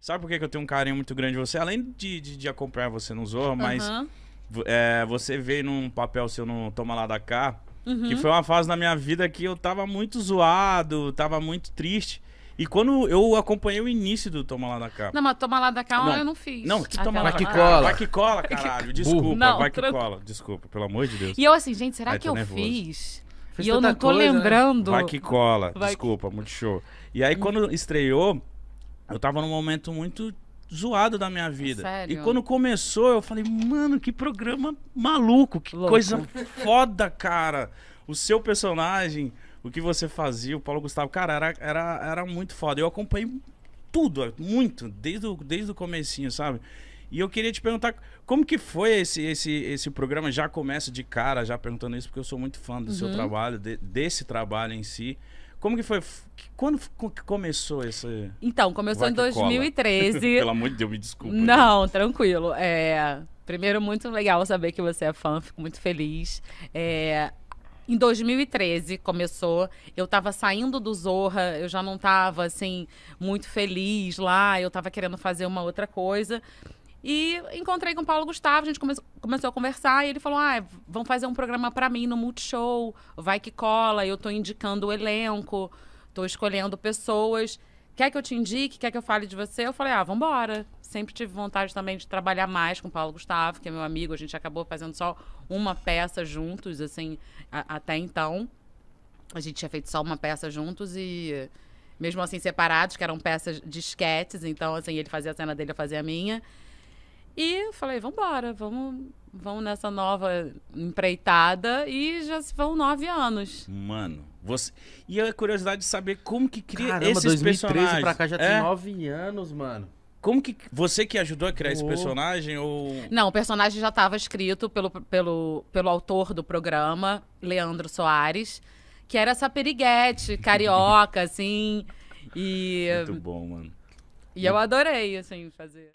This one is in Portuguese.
Sabe por que, eu tenho um carinho muito grande de você? Além de, de, de acompanhar você no Zorro, mas é, você veio num papel seu no Toma Lá da Cá, uhum. que foi uma fase da minha vida que eu tava muito zoado, tava muito triste. E quando eu acompanhei o início do Toma Lá da Cá. Não, mas Toma Lá da Cá não, eu não fiz. Não, que Toma Lá da Cá. Vai que cola, caralho. Desculpa, não, vai que cola. Desculpa, pelo amor de Deus. E eu assim, gente, será que eu nervoso. fiz? Fez e eu não tô coisa, né? lembrando. Né? Vai que cola, vai desculpa, que... muito show. E aí hum. quando estreou, eu tava num momento muito zoado da minha vida. Sério? E quando começou, eu falei, mano, que programa maluco, que Louco. coisa foda, cara. O seu personagem, o que você fazia, o Paulo Gustavo, cara, era, era, era muito foda. Eu acompanhei tudo, muito, desde o, desde o comecinho, sabe? E eu queria te perguntar, como que foi esse, esse, esse programa? Já começo de cara, já perguntando isso, porque eu sou muito fã do uhum. seu trabalho, de, desse trabalho em si. Como que foi? Quando que começou esse. Então, começou em 2013. Pelo amor de Deus, me desculpa. Não, gente. tranquilo. É, primeiro, muito legal saber que você é fã, fico muito feliz. É, em 2013 começou. Eu tava saindo do Zorra, eu já não tava assim muito feliz lá, eu tava querendo fazer uma outra coisa. E encontrei com o Paulo Gustavo, a gente come começou a conversar e ele falou: ah, vão fazer um programa para mim no Multishow, vai que cola, eu estou indicando o elenco, estou escolhendo pessoas. Quer que eu te indique? Quer que eu fale de você? Eu falei: ah, vambora. Sempre tive vontade também de trabalhar mais com o Paulo Gustavo, que é meu amigo, a gente acabou fazendo só uma peça juntos, assim, até então. A gente tinha feito só uma peça juntos e mesmo assim separados, que eram peças de esquetes, então assim, ele fazia a cena dele, eu fazia a minha. E eu falei, vamos embora, vamos, nessa nova empreitada. E já se vão nove anos. Mano, você... E a é curiosidade de saber como que cria Caramba, esses 2013 personagens. pra cá já é? tem nove anos, mano. Como que. Você que ajudou a criar oh. esse personagem ou. Não, o personagem já estava escrito pelo, pelo, pelo autor do programa, Leandro Soares, que era essa periguete carioca, assim. E. Muito bom, mano. E eu adorei, assim, fazer.